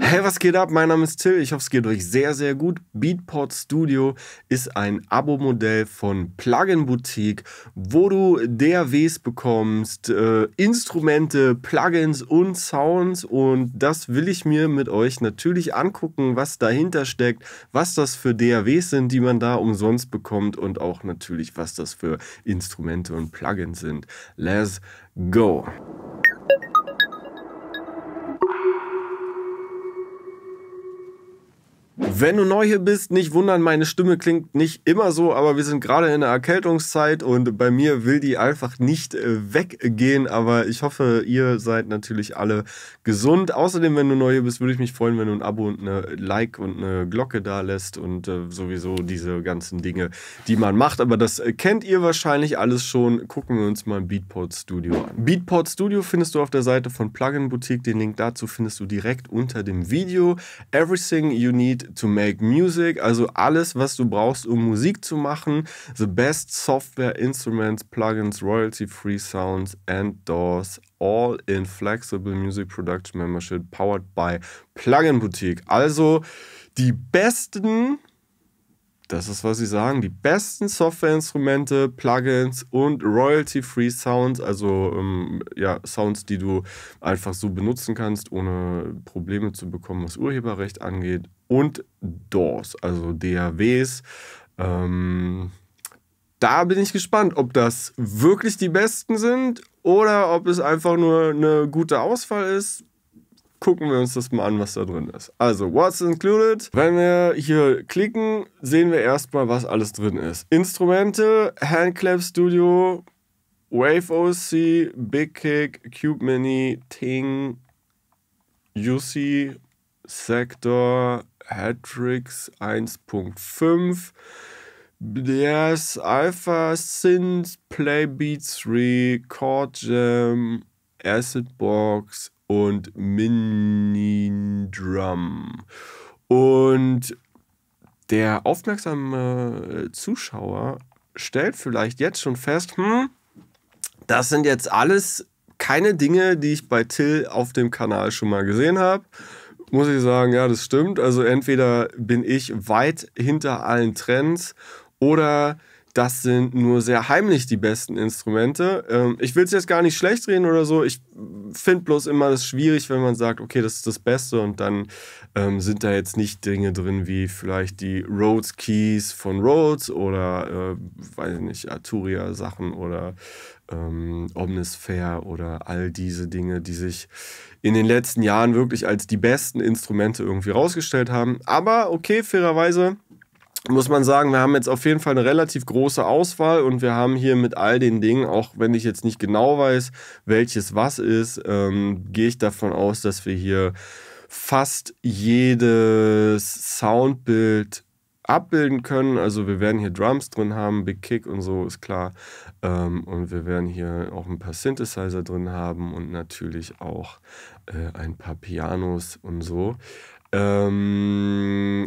Hey, was geht ab? Mein Name ist Till. Ich hoffe, es geht euch sehr, sehr gut. Beatport Studio ist ein Abo-Modell von Plugin Boutique, wo du DAWs bekommst, äh, Instrumente, Plugins und Sounds. Und das will ich mir mit euch natürlich angucken, was dahinter steckt, was das für DAWs sind, die man da umsonst bekommt und auch natürlich, was das für Instrumente und Plugins sind. Let's go! Wenn du neu hier bist, nicht wundern, meine Stimme klingt nicht immer so, aber wir sind gerade in der Erkältungszeit und bei mir will die einfach nicht äh, weggehen, aber ich hoffe, ihr seid natürlich alle gesund. Außerdem, wenn du neu hier bist, würde ich mich freuen, wenn du ein Abo und eine Like und eine Glocke da lässt und äh, sowieso diese ganzen Dinge, die man macht, aber das äh, kennt ihr wahrscheinlich alles schon. Gucken wir uns mal Beatport Studio an. Beatport Studio findest du auf der Seite von Plugin Boutique, den Link dazu findest du direkt unter dem Video. Everything you need to make music, also alles, was du brauchst, um Musik zu machen. The best software, instruments, plugins, royalty-free sounds and doors, all in flexible music production membership powered by Plugin Boutique. Also die besten das ist, was sie sagen. Die besten Softwareinstrumente, Plugins und Royalty-Free Sounds, also ähm, ja, Sounds, die du einfach so benutzen kannst, ohne Probleme zu bekommen, was Urheberrecht angeht. Und DAWs, also DAWs. Ähm, da bin ich gespannt, ob das wirklich die besten sind oder ob es einfach nur eine gute Auswahl ist gucken wir uns das mal an, was da drin ist. Also, what's included? Wenn wir hier klicken, sehen wir erstmal, was alles drin ist. Instrumente, Handclap Studio, Wave OC, Big Kick, Cube Mini, Ting, UC, Sector, Hatrix 1.5, Blairs, Alpha, Synth, Playbeat 3, Chord Jam, Acid Box, und Minidrum. Und der aufmerksame äh, Zuschauer stellt vielleicht jetzt schon fest, hm, das sind jetzt alles keine Dinge, die ich bei Till auf dem Kanal schon mal gesehen habe. Muss ich sagen, ja, das stimmt. Also entweder bin ich weit hinter allen Trends oder das sind nur sehr heimlich die besten Instrumente. Ähm, ich will es jetzt gar nicht schlecht reden oder so. Ich finde bloß immer das schwierig, wenn man sagt, okay, das ist das Beste und dann ähm, sind da jetzt nicht Dinge drin wie vielleicht die Rhodes Keys von Rhodes oder, äh, weiß nicht, Arturia Sachen oder ähm, Omnisphere oder all diese Dinge, die sich in den letzten Jahren wirklich als die besten Instrumente irgendwie rausgestellt haben. Aber okay, fairerweise, muss man sagen, wir haben jetzt auf jeden Fall eine relativ große Auswahl und wir haben hier mit all den Dingen, auch wenn ich jetzt nicht genau weiß, welches was ist, ähm, gehe ich davon aus, dass wir hier fast jedes Soundbild abbilden können. Also wir werden hier Drums drin haben, Big Kick und so ist klar. Ähm, und wir werden hier auch ein paar Synthesizer drin haben und natürlich auch äh, ein paar Pianos und so. Ähm,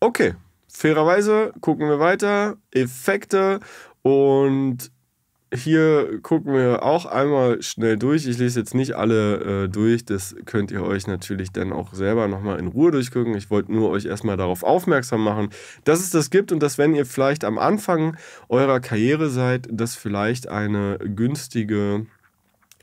okay fairerweise gucken wir weiter. Effekte und hier gucken wir auch einmal schnell durch. Ich lese jetzt nicht alle äh, durch. Das könnt ihr euch natürlich dann auch selber nochmal in Ruhe durchgucken. Ich wollte nur euch erstmal darauf aufmerksam machen, dass es das gibt und dass, wenn ihr vielleicht am Anfang eurer Karriere seid, das vielleicht eine günstige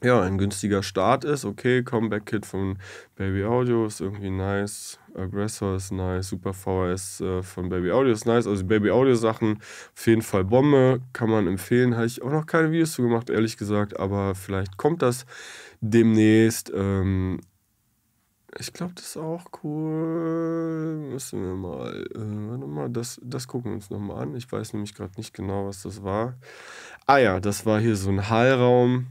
ja, ein günstiger Start ist. Okay, Comeback-Kit von Baby Audio ist irgendwie nice. Aggressor ist nice, Super VHS äh, von Baby Audio ist nice. Also Baby Audio Sachen auf jeden Fall Bombe, kann man empfehlen. Habe ich auch noch keine Videos zu gemacht, ehrlich gesagt, aber vielleicht kommt das demnächst. Ähm, ich glaube, das ist auch cool. Müssen wir mal, äh, warte mal, das, das gucken wir uns nochmal an. Ich weiß nämlich gerade nicht genau, was das war. Ah ja, das war hier so ein Hallraum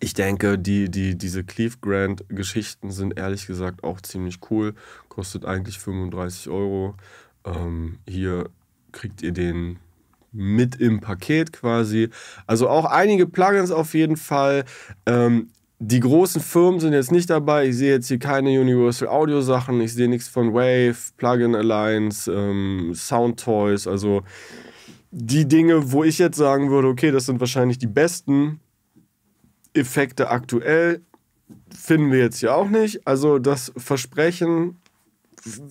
ich denke, die, die, diese Cleve Grant Geschichten sind ehrlich gesagt auch ziemlich cool. Kostet eigentlich 35 Euro. Ähm, hier kriegt ihr den mit im Paket quasi. Also auch einige Plugins auf jeden Fall. Ähm, die großen Firmen sind jetzt nicht dabei. Ich sehe jetzt hier keine Universal Audio Sachen. Ich sehe nichts von Wave, Plugin Alliance, ähm, Sound Toys. Also die Dinge, wo ich jetzt sagen würde, okay, das sind wahrscheinlich die besten Effekte aktuell finden wir jetzt hier auch nicht. Also das Versprechen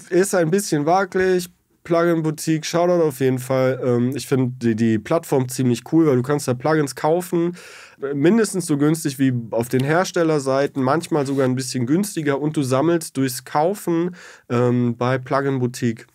ist ein bisschen waglich. Plugin Boutique, Shoutout auf jeden Fall. Ähm, ich finde die, die Plattform ziemlich cool, weil du kannst da Plugins kaufen, äh, mindestens so günstig wie auf den Herstellerseiten, manchmal sogar ein bisschen günstiger und du sammelst durchs Kaufen ähm, bei Plugin Boutique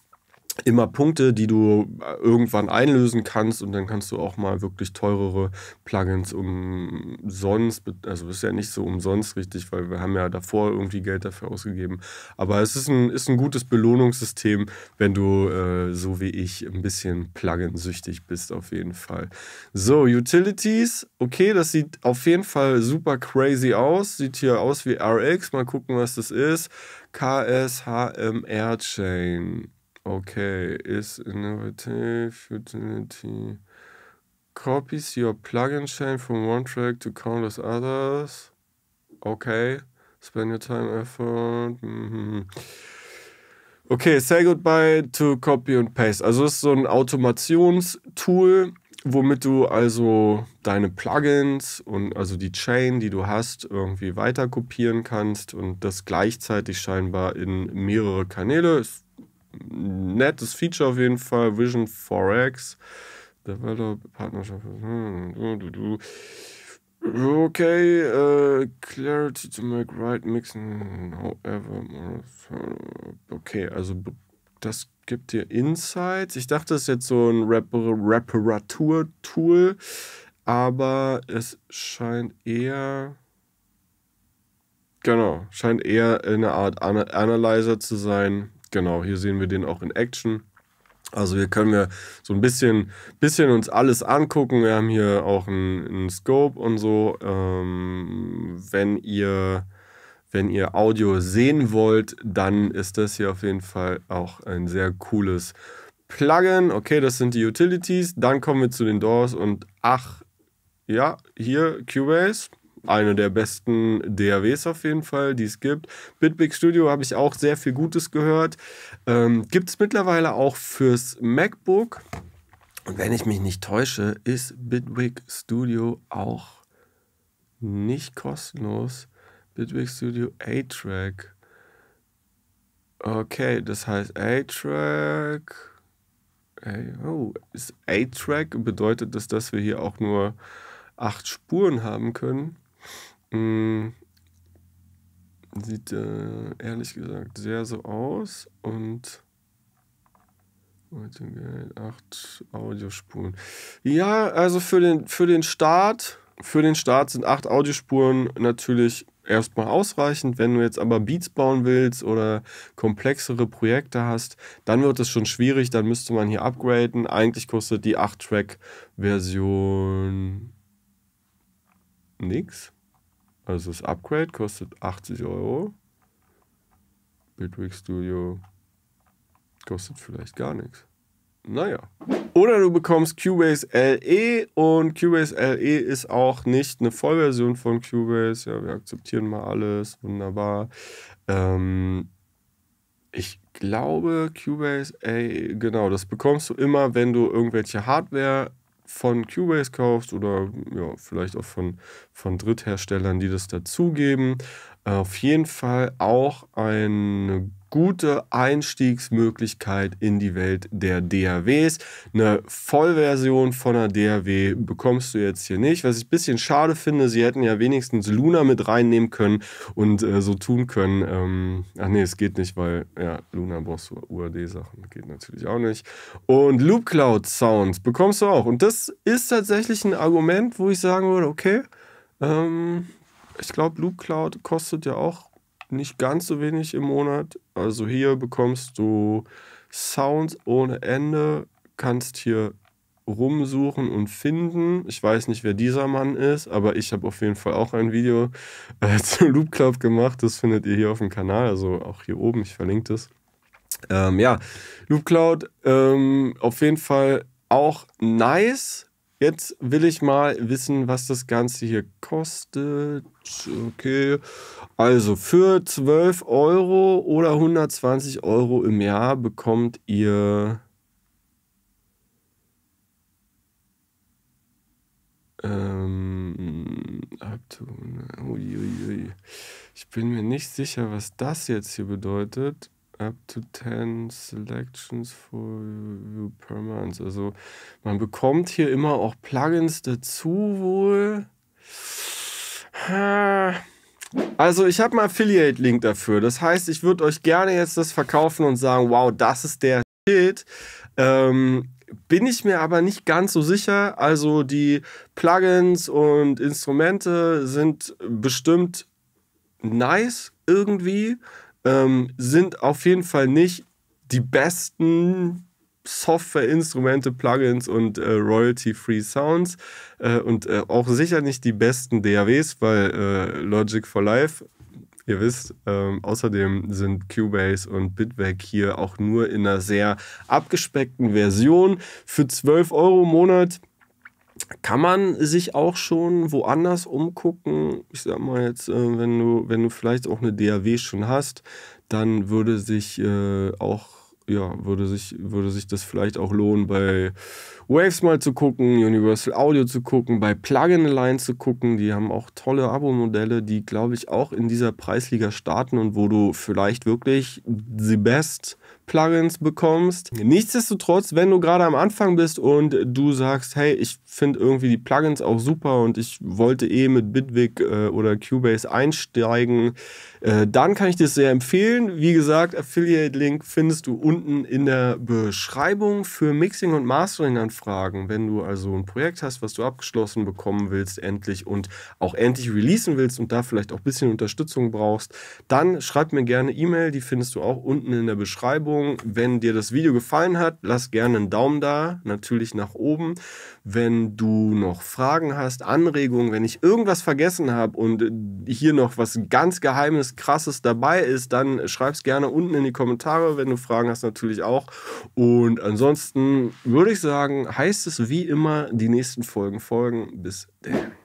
immer Punkte, die du äh, irgendwann einlösen kannst und dann kannst du auch mal wirklich teurere Plugins umsonst, also ist ja nicht so umsonst richtig, weil wir haben ja davor irgendwie Geld dafür ausgegeben. Aber es ist ein, ist ein gutes Belohnungssystem, wenn du äh, so wie ich ein bisschen Plugin-süchtig bist auf jeden Fall. So, Utilities, okay, das sieht auf jeden Fall super crazy aus, sieht hier aus wie RX, mal gucken, was das ist. KSHMR-Chain. Okay, is innovative utility copies your plugin chain from one track to countless others. Okay, spend your time, effort. Mm -hmm. Okay, say goodbye to copy and paste. Also es ist so ein Automationstool, womit du also deine Plugins und also die Chain, die du hast, irgendwie weiter kopieren kannst und das gleichzeitig scheinbar in mehrere Kanäle. Ist nettes Feature auf jeden Fall. Vision Forex. Develop, Partnerschaft. Hm, okay, äh, Clarity to make right mixing. however. Okay, also das gibt dir Insights. Ich dachte, es ist jetzt so ein Reparatur-Tool, aber es scheint eher. Genau, scheint eher eine Art Analyzer zu sein, Genau, hier sehen wir den auch in Action. Also hier können wir so ein bisschen, bisschen uns alles angucken. Wir haben hier auch einen, einen Scope und so. Ähm, wenn ihr wenn ihr Audio sehen wollt, dann ist das hier auf jeden Fall auch ein sehr cooles Plugin. Okay, das sind die Utilities. Dann kommen wir zu den Doors und ach, ja, hier Cubase eine der besten DAWs auf jeden Fall, die es gibt. Bitbig Studio habe ich auch sehr viel Gutes gehört. Ähm, gibt es mittlerweile auch fürs MacBook. Und wenn ich mich nicht täusche, ist Bitwig Studio auch nicht kostenlos. Bitwig Studio A-Track. Okay, das heißt A-Track. Oh, ist A-Track bedeutet das, dass wir hier auch nur acht Spuren haben können? Mm. sieht äh, ehrlich gesagt sehr so aus und acht Audiospuren. Ja, also für den, für den Start, für den Start sind acht Audiospuren natürlich erstmal ausreichend. Wenn du jetzt aber Beats bauen willst oder komplexere Projekte hast, dann wird es schon schwierig. Dann müsste man hier upgraden. Eigentlich kostet die 8-Track-Version nichts. Also das Upgrade kostet 80 Euro. Bitwig Studio kostet vielleicht gar nichts. Naja. Oder du bekommst Cubase LE und Cubase LE ist auch nicht eine Vollversion von Cubase. Ja, wir akzeptieren mal alles. Wunderbar. Ähm, ich glaube, Cubase, ey, genau, das bekommst du immer, wenn du irgendwelche Hardware von Cubase kaufst oder ja, vielleicht auch von, von Drittherstellern, die das dazugeben. Auf jeden Fall auch eine gute Einstiegsmöglichkeit in die Welt der DAWs. Eine Vollversion von einer DAW bekommst du jetzt hier nicht. Was ich ein bisschen schade finde, sie hätten ja wenigstens Luna mit reinnehmen können und äh, so tun können. Ähm, ach nee, es geht nicht, weil ja, Luna brauchst du UAD-Sachen. Geht natürlich auch nicht. Und Loop Cloud Sounds bekommst du auch. Und das ist tatsächlich ein Argument, wo ich sagen würde, okay, ähm, ich glaube, Loop Cloud kostet ja auch nicht ganz so wenig im Monat. Also hier bekommst du Sounds ohne Ende, kannst hier rumsuchen und finden. Ich weiß nicht, wer dieser Mann ist, aber ich habe auf jeden Fall auch ein Video äh, zu Loop Club gemacht. Das findet ihr hier auf dem Kanal, also auch hier oben. Ich verlinke das. Ähm, ja, Loop Cloud ähm, auf jeden Fall auch nice, Jetzt will ich mal wissen, was das Ganze hier kostet. Okay. Also für 12 Euro oder 120 Euro im Jahr bekommt ihr. Ähm, ich bin mir nicht sicher, was das jetzt hier bedeutet up to 10 selections for you per month. Also man bekommt hier immer auch Plugins dazu wohl. Also ich habe einen Affiliate-Link dafür. Das heißt, ich würde euch gerne jetzt das verkaufen und sagen, wow, das ist der Shit. Ähm, bin ich mir aber nicht ganz so sicher. Also die Plugins und Instrumente sind bestimmt nice irgendwie ähm, sind auf jeden Fall nicht die besten Software-Instrumente, Plugins und äh, Royalty-Free Sounds äh, und äh, auch sicher nicht die besten DAWs, weil äh, Logic for Life, ihr wisst, ähm, außerdem sind Cubase und Bitwag hier auch nur in einer sehr abgespeckten Version für 12 Euro im Monat kann man sich auch schon woanders umgucken? Ich sag mal jetzt, äh, wenn du, wenn du vielleicht auch eine DAW schon hast, dann würde sich äh, auch, ja, würde sich, würde sich das vielleicht auch lohnen, bei Waves mal zu gucken, Universal Audio zu gucken, bei Plugin Alliance zu gucken. Die haben auch tolle Abo-Modelle, die, glaube ich, auch in dieser Preisliga starten und wo du vielleicht wirklich the best Plugins bekommst. Nichtsdestotrotz, wenn du gerade am Anfang bist und du sagst, hey, ich finde irgendwie die Plugins auch super und ich wollte eh mit Bitwig äh, oder Cubase einsteigen, äh, dann kann ich dir sehr empfehlen. Wie gesagt, Affiliate-Link findest du unten in der Beschreibung für Mixing- und Mastering-Anfragen. Wenn du also ein Projekt hast, was du abgeschlossen bekommen willst, endlich und auch endlich releasen willst und da vielleicht auch ein bisschen Unterstützung brauchst, dann schreib mir gerne E-Mail. Die findest du auch unten in der Beschreibung. Wenn dir das Video gefallen hat, lass gerne einen Daumen da, natürlich nach oben. Wenn du noch Fragen hast, Anregungen, wenn ich irgendwas vergessen habe und hier noch was ganz Geheimes Krasses dabei ist, dann schreib es gerne unten in die Kommentare, wenn du Fragen hast natürlich auch. Und ansonsten würde ich sagen, heißt es wie immer, die nächsten Folgen folgen. Bis dann.